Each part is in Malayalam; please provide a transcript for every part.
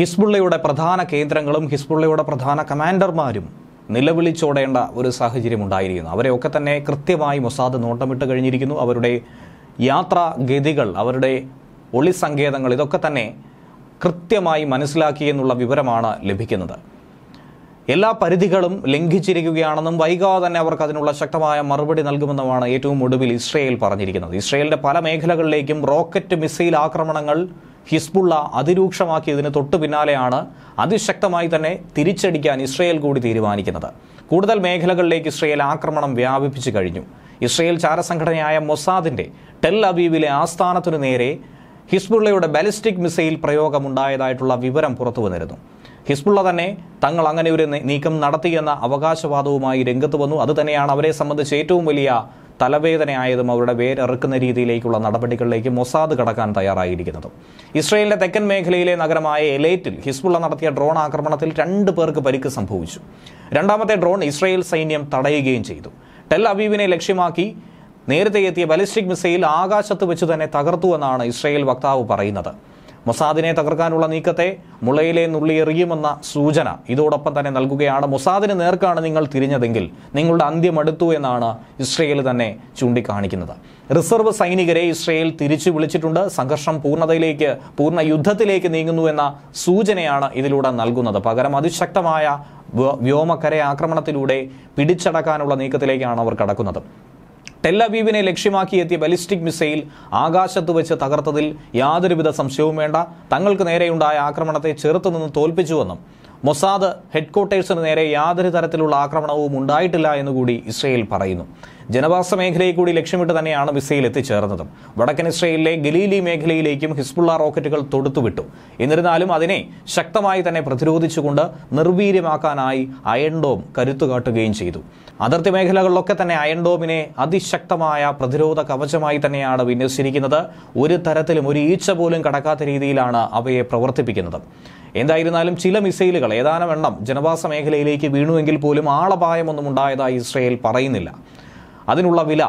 ഹിസ്ബുള്ളയുടെ പ്രധാന കേന്ദ്രങ്ങളും ഹിസ്ബുള്ളയുടെ പ്രധാന കമാൻഡർമാരും നിലവിളിച്ചോടേണ്ട ഒരു സാഹചര്യം ഉണ്ടായിരിക്കുന്നു അവരെയൊക്കെ തന്നെ കൃത്യമായി മൊസാദ് നോട്ടമിട്ട് കഴിഞ്ഞിരിക്കുന്നു അവരുടെ യാത്രാഗതികൾ ഗതികൾ അവരുടെ ഒളി സങ്കേതങ്ങൾ ഇതൊക്കെ തന്നെ കൃത്യമായി മനസ്സിലാക്കി എന്നുള്ള വിവരമാണ് ലഭിക്കുന്നത് എല്ലാ പരിധികളും ലംഘിച്ചിരിക്കുകയാണെന്നും വൈകാതെ തന്നെ അവർക്ക് അതിനുള്ള ശക്തമായ മറുപടി നൽകുമെന്നുമാണ് ഏറ്റവും ഒടുവിൽ ഇസ്രയേൽ പറഞ്ഞിരിക്കുന്നത് ഇസ്രയേലിൻ്റെ പല മേഖലകളിലേക്കും റോക്കറ്റ് മിസൈൽ ആക്രമണങ്ങൾ ഹിസ്ബുള്ള അതിരൂക്ഷമാക്കിയതിന് തൊട്ടു പിന്നാലെയാണ് അതിശക്തമായി തന്നെ തിരിച്ചടിക്കാൻ ഇസ്രയേൽ കൂടി തീരുമാനിക്കുന്നത് കൂടുതൽ മേഖലകളിലേക്ക് ഇസ്രയേൽ ആക്രമണം വ്യാപിപ്പിച്ചു കഴിഞ്ഞു ഇസ്രയേൽ ചാരസംഘടനയായ മൊസാദിൻ്റെ ടെൽ അബീബിലെ ആസ്ഥാനത്തിനു നേരെ ഹിസ്ബുള്ളയുടെ ബാലിസ്റ്റിക് മിസൈൽ പ്രയോഗമുണ്ടായതായിട്ടുള്ള വിവരം പുറത്തു വന്നിരുന്നു ഹിസ്ബുള്ള തന്നെ തങ്ങൾ അങ്ങനെ ഒരു നീക്കം നടത്തിയെന്ന അവകാശവാദവുമായി രംഗത്ത് വന്നു അതുതന്നെയാണ് അവരെ സംബന്ധിച്ച് ഏറ്റവും വലിയ തലവേദനയായതും അവരുടെ വേരറുക്കുന്ന രീതിയിലേക്കുള്ള നടപടികളിലേക്ക് മൊസാദ് കടക്കാൻ തയ്യാറായിരിക്കുന്നതും ഇസ്രയേലിന്റെ തെക്കൻ മേഖലയിലെ നഗരമായ എലേറ്റിൽ ഹിസ്ബുള്ള നടത്തിയ ഡ്രോൺ ആക്രമണത്തിൽ രണ്ട് പേർക്ക് പരിക്ക് സംഭവിച്ചു രണ്ടാമത്തെ ഡ്രോൺ ഇസ്രയേൽ സൈന്യം തടയുകയും ചെയ്തു ടെൽ അബീബിനെ ലക്ഷ്യമാക്കി നേരത്തെ എത്തിയ ബലിസ്റ്റിക് മിസൈൽ ആകാശത്ത് വെച്ച് തന്നെ തകർത്തു എന്നാണ് ഇസ്രയേൽ വക്താവ് പറയുന്നത് മൊസാദിനെ തകർക്കാനുള്ള നീക്കത്തെ മുളയിലെ നുള്ളിയെറിയുമെന്ന സൂചന ഇതോടൊപ്പം തന്നെ നൽകുകയാണ് മൊസാദിന് നേർക്കാണ് നിങ്ങൾ തിരിഞ്ഞതെങ്കിൽ നിങ്ങളുടെ അന്ത്യം അടുത്തു എന്നാണ് ഇസ്രയേൽ തന്നെ ചൂണ്ടിക്കാണിക്കുന്നത് റിസർവ് സൈനികരെ ഇസ്രയേൽ തിരിച്ചു വിളിച്ചിട്ടുണ്ട് സംഘർഷം പൂർണ്ണതയിലേക്ക് പൂർണ്ണ യുദ്ധത്തിലേക്ക് നീങ്ങുന്നു എന്ന സൂചനയാണ് ഇതിലൂടെ നൽകുന്നത് പകരം അതിശക്തമായ വ്യോമക്കര ആക്രമണത്തിലൂടെ പിടിച്ചടക്കാനുള്ള നീക്കത്തിലേക്കാണ് അവർ കടക്കുന്നത് ലക്ഷ്യമാക്കി ലക്ഷ്യമാക്കിയെത്തിയ ബലിസ്റ്റിക് മിസൈൽ ആകാശത്ത് വെച്ച് തകർത്തതിൽ യാതൊരുവിധ സംശയവും വേണ്ട തങ്ങൾക്ക് നേരെയുണ്ടായ ആക്രമണത്തെ ചെറുത്തുനിന്ന് തോൽപ്പിച്ചുവെന്നും മൊസാദ് ഹെഡ്ക്വാർട്ടേഴ്സിന് നേരെ യാതൊരു തരത്തിലുള്ള ആക്രമണവും ഉണ്ടായിട്ടില്ല എന്നുകൂടി ഇസ്രയേൽ പറയുന്നു ജനവാസ മേഖലയെ കൂടി ലക്ഷ്യമിട്ട് തന്നെയാണ് മിസൈൽ എത്തിച്ചേർന്നതും വടക്കൻ ഇസ്രയേലിലെ ഗലീലി മേഖലയിലേക്കും ഹിസ്ബുള്ള റോക്കറ്റുകൾ തൊടുത്തുവിട്ടു എന്നിരുന്നാലും അതിനെ ശക്തമായി തന്നെ പ്രതിരോധിച്ചുകൊണ്ട് നിർവീര്യമാക്കാനായി അയൺഡോം കരുത്തുകാട്ടുകയും ചെയ്തു അതിർത്തി മേഖലകളിലൊക്കെ തന്നെ അയൺഡോമിനെ അതിശക്തമായ പ്രതിരോധ കവചമായി തന്നെയാണ് വിന്യസിച്ചിരിക്കുന്നത് ഒരു തരത്തിലും ഒരു ഈച്ച പോലും കടക്കാത്ത രീതിയിലാണ് അവയെ പ്രവർത്തിപ്പിക്കുന്നത് എന്തായിരുന്നാലും ചില മിസൈലുകൾ ഏതാനും എണ്ണം ജനവാസ മേഖലയിലേക്ക് വീണുവെങ്കിൽ പോലും ആളപായമൊന്നും ഉണ്ടായതായി ഇസ്രയേൽ പറയുന്നില്ല അതിനുള്ള വില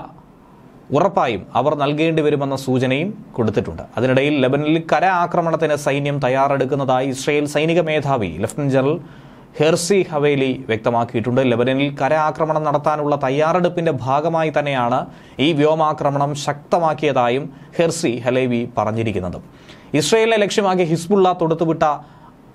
ഉറപ്പായും അവർ നൽകേണ്ടി വരുമെന്ന സൂചനയും കൊടുത്തിട്ടുണ്ട് അതിനിടയിൽ ലബനിൽ കര ആക്രമണത്തിന് സൈന്യം തയ്യാറെടുക്കുന്നതായി ഇസ്രയേൽ സൈനിക മേധാവി ലഫ്റ്റനന്റ് ജനറൽ ഹെർസി ഹവേലി വ്യക്തമാക്കിയിട്ടുണ്ട് ലബനനിൽ ആക്രമണം നടത്താനുള്ള തയ്യാറെടുപ്പിന്റെ ഭാഗമായി തന്നെയാണ് ഈ വ്യോമാക്രമണം ശക്തമാക്കിയതായും ഹെർസി ഹലേവി പറഞ്ഞിരിക്കുന്നത് ഇസ്രയേലിനെ ലക്ഷ്യമാക്കി ഹിസ്ബുള്ള തൊടുത്തുവിട്ട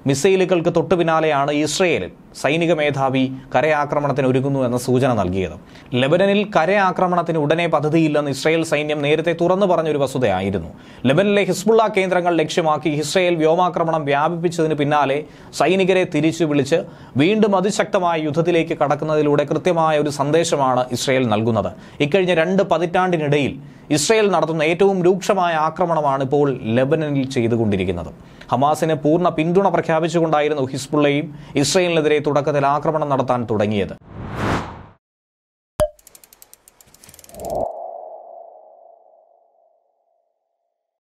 മിസൈലുകൾക്ക് തൊട്ടു പിന്നാലെയാണ് ഇസ്രയേലിൽ സൈനിക മേധാവി കരയാക്രമണത്തിന് ഒരുങ്ങുന്നു എന്ന സൂചന നൽകിയത് ലെബനനിൽ കരയാക്രമണത്തിന് ഉടനെ പദ്ധതിയില്ലെന്ന് ഇസ്രയേൽ സൈന്യം നേരത്തെ തുറന്നു പറഞ്ഞൊരു വസ്തുതയായിരുന്നു ലെബനിലെ ഹിസ്ബുള്ള കേന്ദ്രങ്ങൾ ലക്ഷ്യമാക്കി ഇസ്രയേൽ വ്യോമാക്രമണം വ്യാപിപ്പിച്ചതിന് പിന്നാലെ സൈനികരെ തിരിച്ചു വിളിച്ച് വീണ്ടും അതിശക്തമായ യുദ്ധത്തിലേക്ക് കടക്കുന്നതിലൂടെ കൃത്യമായ ഒരു സന്ദേശമാണ് ഇസ്രയേൽ നൽകുന്നത് ഇക്കഴിഞ്ഞ രണ്ട് പതിറ്റാണ്ടിനിടയിൽ ഇസ്രയേൽ നടത്തുന്ന ഏറ്റവും രൂക്ഷമായ ആക്രമണമാണ് ഇപ്പോൾ ലെബനനിൽ ചെയ്തുകൊണ്ടിരിക്കുന്നത് ഹമാസിന് പൂർണ്ണ പിന്തുണ പ്രഖ്യാപിച്ചുകൊണ്ടായിരുന്നു ഹിസ്ബുള്ളയും ഇസ്രയേലിനെതിരെ തുടക്കത്തിൽ ആക്രമണം നടത്താൻ തുടങ്ങിയത്